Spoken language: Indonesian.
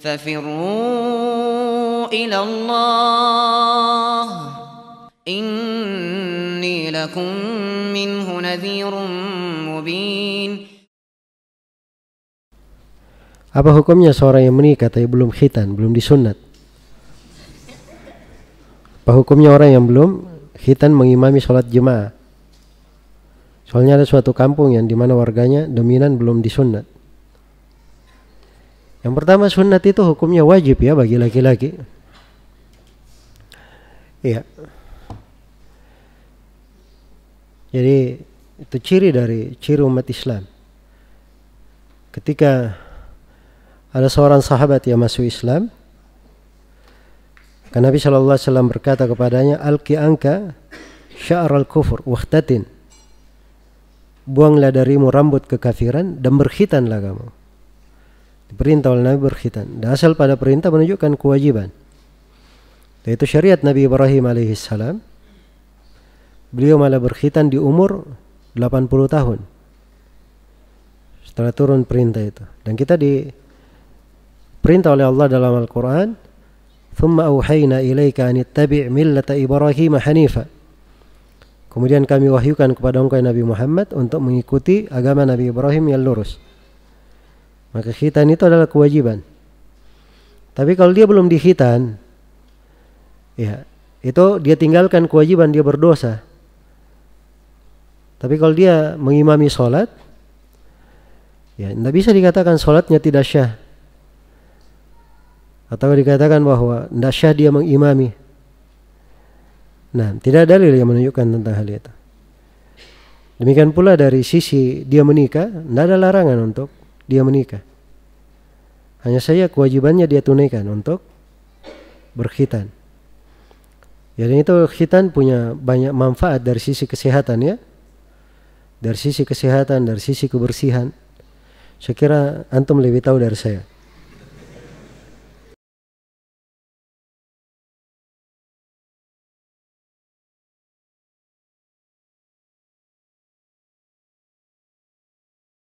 ففروا إلى الله إني لكم منه نذير مبين Apa hukumnya seorang yang menikah tapi belum khitan, belum disunat? Apa hukumnya orang yang belum khitan mengimami sholat jemaah? Soalnya ada suatu kampung yang dimana warganya dominan belum disunat. Yang pertama sunat itu hukumnya wajib ya bagi laki-laki. Iya. Jadi itu ciri dari ciri umat Islam. Ketika ada seorang sahabat yang masuk Islam, karena Nabi Shallallahu Alaihi Wasallam berkata kepadanya, Alki angka syar al kufur wahtatin. Buanglah darimu rambut kekafiran dan berkhitanlah kamu. Diperintah oleh Nabi berkhitan. Dasar pada perintah menunjukkan kewajiban. Yaitu syariat Nabi Ibrahim alaihissalam. Beliau malah berkhitan di umur 80 tahun. Setelah turun perintah itu. Dan kita di perintah oleh Allah dalam Al-Quran. ثم أوحينا إليك أن اتبع Ibrahim إبراهيم Kemudian kami wahyukan kepada engkau ya Nabi Muhammad untuk mengikuti agama Nabi Ibrahim yang lurus. Maka khitan itu adalah kewajiban. Tapi kalau dia belum dikhitan, ya itu dia tinggalkan kewajiban dia berdosa. Tapi kalau dia mengimami sholat, ya tidak bisa dikatakan sholatnya tidak syah. Atau dikatakan bahwa tidak syah dia mengimami. Nah, tidak ada dalil yang menunjukkan tentang hal itu. Demikian pula dari sisi dia menikah, tidak ada larangan untuk dia menikah. Hanya saja kewajibannya dia tunaikan untuk berkhitan. Jadi itu khitan punya banyak manfaat dari sisi kesehatan ya. Dari sisi kesehatan, dari sisi kebersihan. Saya kira antum lebih tahu dari saya.